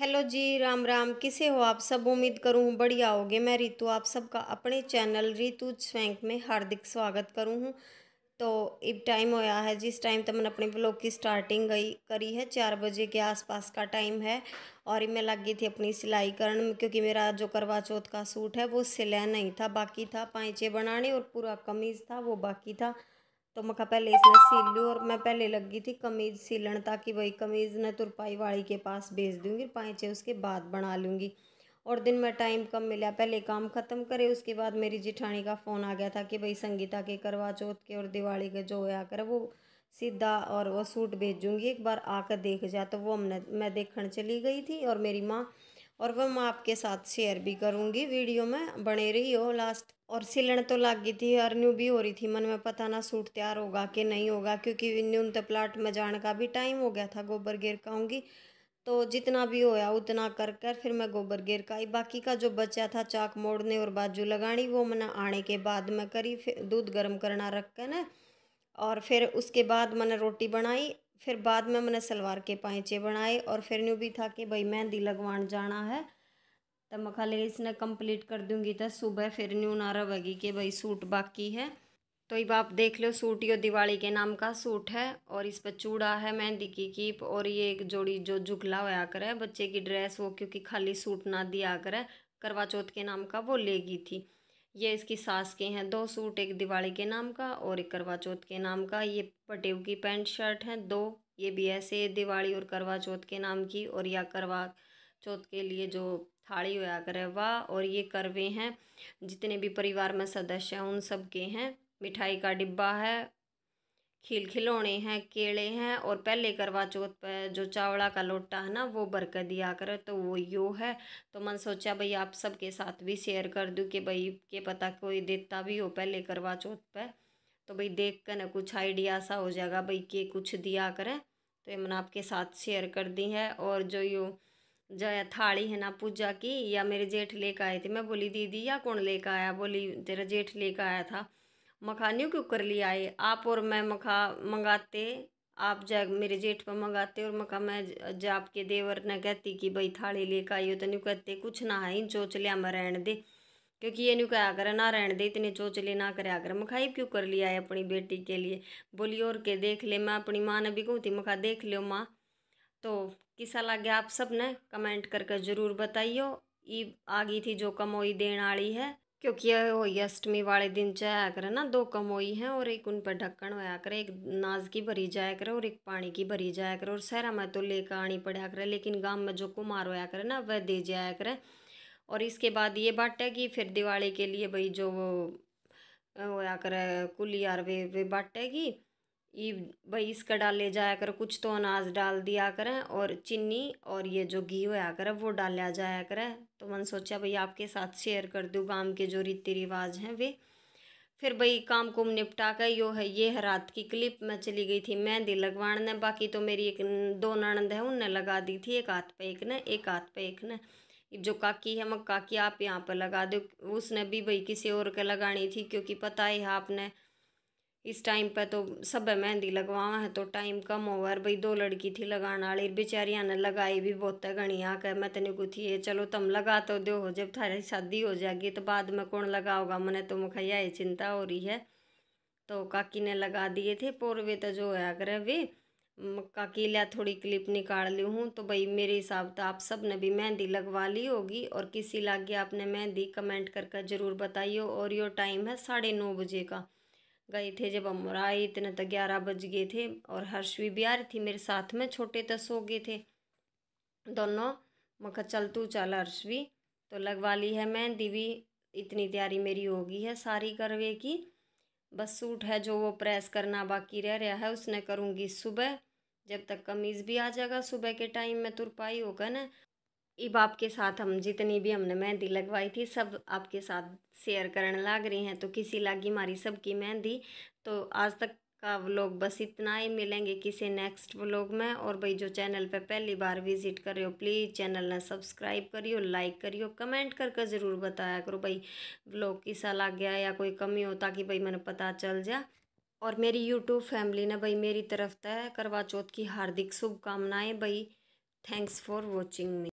hello जी राम राम किसे हो आप सब उम्मीद करूँ बढ़िया होगे मैं रितु आप सबका अपने चैनल रितु स्वैंक में हार्दिक स्वागत करूँ हूँ तो एक टाइम होया है जिस टाइम तो मैंने अपने ब्लॉग की स्टार्टिंग गई करी है चार बजे के आसपास का टाइम है और मैं लग गई थी अपनी सिलाई करण क्योंकि मेरा जो करवा चौथ का सूट है वो सिला नहीं था बाकी था पाइचे बनाने और पूरा कमीज़ था वो बाकी था तो मैं पहले इसने सिल लूँ और मैं पहले लगी थी कमीज सिलन ताकि वही कमीज़ ने तुरपाई वाली के पास भेज दूँगी पाँचे उसके बाद बना लूँगी और दिन में टाइम कम मिला पहले काम ख़त्म करे उसके बाद मेरी जिठानी का फ़ोन आ गया था कि भाई संगीता के करवा चौथ के और दिवाली के जो होया कर वो सीधा और वो सूट भेजूँगी एक बार आकर देख जा तो वो हमने मैं देखने चली गई थी और मेरी माँ और वह मैं आपके साथ शेयर भी करूँगी वीडियो में बने रही हो लास्ट और सिलण तो लग गई थी अर्न्यू भी हो रही थी मन में पता ना सूट तैयार होगा कि नहीं होगा क्योंकि न्यूनत प्लाट में जाने का भी टाइम हो गया था गोबर गिर काऊँगी तो जितना भी होया उतना कर कर फिर मैं गोबर गिर का बाकी का जो बचा था चाक मोड़ने और बाजू लगानी वो मैंने आने के बाद मैं करी फिर दूध गर्म करना रख कर न और फिर उसके बाद मैंने रोटी बनाई फिर बाद में मैंने सलवार के पाइचे बनाए और फिर न्यू भी था कि भाई मेहंदी लगवान जाना है तो खाली इसने कंप्लीट कर दूंगी तो सुबह फिर न्यू ना रहेगी कि भाई सूट बाकी है तो ये आप देख लो सूट यो दिवाली के नाम का सूट है और इस पर चूड़ा है मेहंदी की कीप और ये एक जोड़ी जो झुकला होया करे बच्चे की ड्रेस वो क्योंकि खाली सूट ना दिया करे करवा चौथ के नाम का वो लेगी थी ये इसकी सास के हैं दो सूट एक दिवाली के नाम का और एक करवा चौथ के नाम का ये पटेव की पैंट शर्ट है दो ये भी ऐसे दिवाली और करवा चौथ के नाम की और या करवा चौथ के लिए जो थाली होया करे वाह और ये करवे हैं जितने भी परिवार में सदस्य हैं उन सब के हैं मिठाई का डिब्बा है खिल खिलौने हैं केले हैं और पहले करवा चौथ पर जो चावड़ा का लोटा है ना वो भर कर दिया करे तो वो यो है तो मन सोचा भाई आप सबके साथ भी शेयर कर दूँ कि भाई के पता कोई देता भी हो पहले करवा चौथ पर तो भाई देख कर ना कुछ आइडिया सा हो जाएगा भाई के कुछ दिया करें तो ये मैंने आपके साथ शेयर कर दी है और जो यो जो थाली है ना पूजा की या मेरे जेठ लेकर आए थे मैं बोली दीदी या कौन लेकर आया बोली तेरा जेठ लेकर आया था मखानियों क्यों कर लिया है आप और मैं मखा मंगाते आप जा मेरे जेठ पर मंगाते और मखा मैं जाप आपके देवर ने कहती कि भाई थाली लेकर आइयो तो नहीं कहते कुछ ना है इन चोचलिया में रहने दे क्योंकि ये नहीं कहा अगर ना रहने दे इतने चोचले ना करे अगर मखाई क्यों कर लिया है अपनी बेटी के लिए बोली और के देख ले मैं अपनी माँ ने भी कहूँ थी मखा देख लियो माँ तो किसा लागे आप सब ने कमेंट करके ज़रूर बताइयो ई गई थी जो कमोई देने वाली है क्योंकि यह अष्टमी वाले दिन जाया करे ना दो कमोई हैं और एक उन पर ढक्कन होया करे एक नाज की भरी जाया करे और एक पानी की भरी जाया करे और शहरा में तो लेकर आनी पड़ा करे लेकिन गांव में जो कुमार होया करे ना वह दे जाया करे और इसके बाद ये बाट है कि फिर दिवाली के लिए भाई जो वो होया करे कुलियार वे वे बाटेगी ये भाई इसका डाल ले जाया करो कुछ तो अनाज डाल दिया करें और चीनी और ये जो घी होया करें वो डाल लिया जाया करें तो मैंने सोचा भाई आपके साथ शेयर कर दूँ गाँव के जो रीति रिवाज हैं वे फिर भाई काम कुम निपटा कर यो है ये है रात की क्लिप मैं चली गई थी मेहंदी ने बाकी तो मेरी एक दो नणंद है उनने लगा दी थी एक हाथ पे एक ने एक हाथ पे एक ने जो काकी है मैं काकी आप यहाँ पर लगा दो उसने भी भाई किसी और के लगानी थी क्योंकि पता ही है आपने इस टाइम पे तो सब मेहंदी लगवावा है तो टाइम कम होवर भाई दो लड़की थी लगाने वाली बेचारिया ने लगाई भी बहुत घनी आकर मैं तेने को थी चलो तुम लगा तो दो हो जब थारी शादी हो जाएगी तो बाद में कौन लगाओगा मैंने तो मुखिया ये चिंता हो रही है तो काकी ने लगा दिए थे पोरवे तो जो है अगर वे काकी लिया थोड़ी क्लिप निकाल ली हूँ तो भाई मेरे हिसाब तो आप सब ने भी मेहंदी लगवा ली होगी और किसी लागे आपने मेहंदी कमेंट करके ज़रूर बताइए और यो टाइम है साढ़े नौ बजे का गए थे जब हम आई आए इतना तक तो ग्यारह बज गए थे और हर्ष भी बिहार थी मेरे साथ में छोटे तो सो गए थे दोनों मख चल तू चल हर्ष भी तो लगवा ली है मैं दीवी इतनी तैयारी मेरी होगी है सारी करवे की बस सूट है जो वो प्रेस करना बाकी रह रहा है उसने करूँगी सुबह जब तक कमीज़ भी आ जाएगा सुबह के टाइम में तुरपाई होगा ना इब आपके साथ हम जितनी भी हमने मेहंदी लगवाई थी सब आपके साथ शेयर करने लाग रही हैं तो किसी लागी मारी सबकी मेहंदी तो आज तक का व्लॉग बस इतना ही मिलेंगे किसी नेक्स्ट व्लॉग में और भाई जो चैनल पे पहली बार विजिट कर रहे हो प्लीज़ चैनल ने सब्सक्राइब करियो लाइक करियो कमेंट करके कर ज़रूर बताया करो भाई व्लॉग किसा लग गया या कोई कमी हो ताकि भाई मैंने पता चल जाए और मेरी यूट्यूब फैमिली ने भाई मेरी तरफ तय करवा चौथ की हार्दिक शुभकामनाएँ भाई थैंक्स फॉर वॉचिंग मी